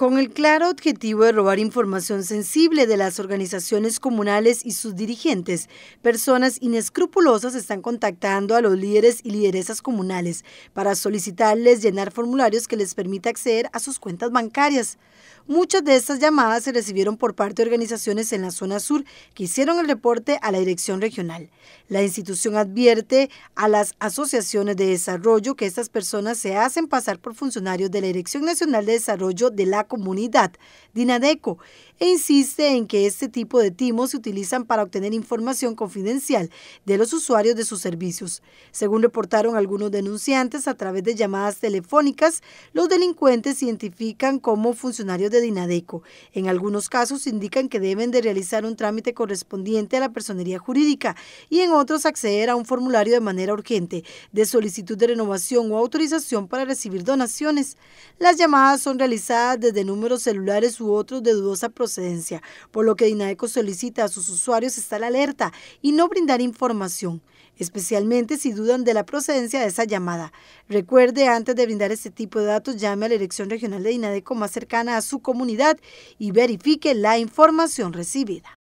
con el claro objetivo de robar información sensible de las organizaciones comunales y sus dirigentes. Personas inescrupulosas están contactando a los líderes y lideresas comunales para solicitarles llenar formularios que les permita acceder a sus cuentas bancarias. Muchas de estas llamadas se recibieron por parte de organizaciones en la zona sur que hicieron el reporte a la dirección regional. La institución advierte a las asociaciones de desarrollo que estas personas se hacen pasar por funcionarios de la Dirección Nacional de Desarrollo de la comunidad. Dinadeco e insiste en que este tipo de timos se utilizan para obtener información confidencial de los usuarios de sus servicios. Según reportaron algunos denunciantes a través de llamadas telefónicas, los delincuentes se identifican como funcionarios de Dinadeco. En algunos casos indican que deben de realizar un trámite correspondiente a la personería jurídica y en otros acceder a un formulario de manera urgente de solicitud de renovación o autorización para recibir donaciones. Las llamadas son realizadas desde números celulares u otros de dudosa procedencia procedencia, por lo que DINADECO solicita a sus usuarios estar alerta y no brindar información, especialmente si dudan de la procedencia de esa llamada. Recuerde, antes de brindar este tipo de datos, llame a la Dirección Regional de Dinadeco más cercana a su comunidad y verifique la información recibida.